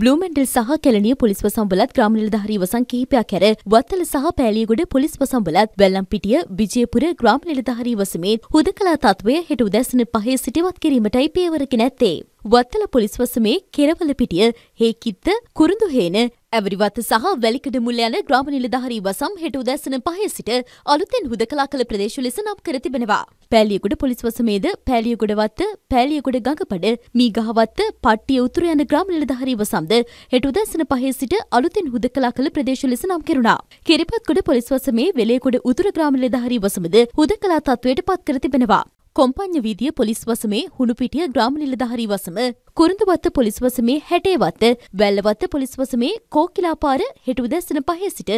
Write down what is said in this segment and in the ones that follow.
බ්ලූමැන්ඩල් සහ කැලනිය පොලිස්ව සම්බලත් ග්‍රාම නිලධාරී වසන් කිහිපයක් හැර වත්තල සහ පෑලියගොඩ පොලිස්ව සම්බලත් බැල්ලම්පිටිය විජයපුර ග්‍රාම නිලධාරී වසමේ හුදකලා තත්ත්වය හෙට උදැසන පහේ සිටවත් කිරීමටයි පියවරක නැත්තේ. වත්තල පොලිස් වසමේ කෙරවල පිටිය හේකිත්ත කුරුඳුහේන ඇවරිවත්ත සහ වැලිකඩ මුල්ල යන ග්‍රාම නිලධාරී වසම් හෙට උදැසන පහය සිට අලුතෙන් හුදකලා කළ ප්‍රදේශ ලෙස නම් කර තිබෙනවා. පැලියකුඩ පොලිස් වසමේද පැලියකුඩවත්ත පැලියකුඩ ගඟපඩ මීගහවත්ත පට්ටිය උතුර යන ග්‍රාම නිලධාරී වසම්ද හෙට උදැසන පහේ සිට අලුතෙන් හුදකලා කළ ප්‍රදේශ ලෙස නම් කෙරුණා. කිරිපත්කොඩ පොලිස් වසමේ වෙලේකොඩ උතුර ග්‍රාම නිලධාරී වසමද හුදකලා තත්වයට පත් කර තිබෙනවා. කොම්පඤ්ඤ වීදිය පොලිස් වසමේ හුණුපිටිය ග්‍රාම නිලධාරී වසම කුරුඳුවත්ත පොලිස් වසමේ හැටේවත්ත වැල්ලවත්ත පොලිස් වසමේ කෝකිලාපාර හෙටුද සන පහේ සිට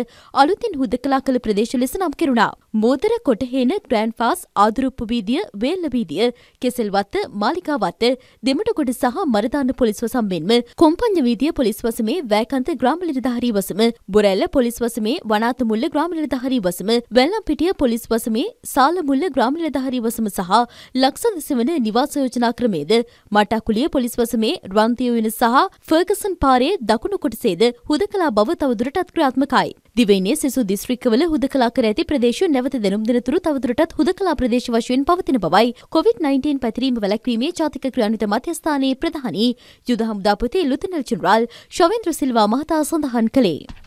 අලුතින් හුදකලා කළ ප්‍රදේශ ලෙස නම් කෙරුණා. මෝදර කොටහේන ග්‍රෑන්් ෆාස් ආදුරුප්පු වීදිය වේල්ලවීදිය කෙසල්වත්ත මාලිකාවත්ත දෙමටකොට සහ මරදාන්න පොලිස් වසම් මෙන්ම කොම්පං්ඥ වීදිය පොලිස් වසමේ වැෑකන්ත ග්‍රාමලිධාරී වසම බොරැල්ල පොලිස් වසමේ වනාතමුල්ල ග්‍රාමලිධාරී වසම වැල්ලම්පිටිය පොලිස් වසමේ සාලමුල්ල ග්‍රාමලිධාරී වසම සහ ලක්සදසවන නිවාසයෝජනා ක්‍රමේද මටකුලිය පොලිස් වස දශමේ රන්තියවින සහ ෆර්ගසන් පාරේ දකුණු කොටසේද හුදකලා බව තවදුරටත් ක්‍රියාත්මකයි. දිවයිනේ සෙසු දිස්ත්‍රික්කවල හුදකලා කර ඇති ප්‍රදේශ නැවත දෙනුම් දෙනතුරු තවදුරටත් හුදකලා ප්‍රදේශ වශයෙන් පවතින බවයි කොවිD-19 පැතිරීම වැළැක්වීමේ ජාතික ක්‍රියාන්විත මධ්‍යස්ථානයේ ප්‍රධානී යුද හමුදාපති ලුතනල් ජෙනරාල් ශවේන්ද්‍ර සිල්වා මහතා සඳහන් කළේ.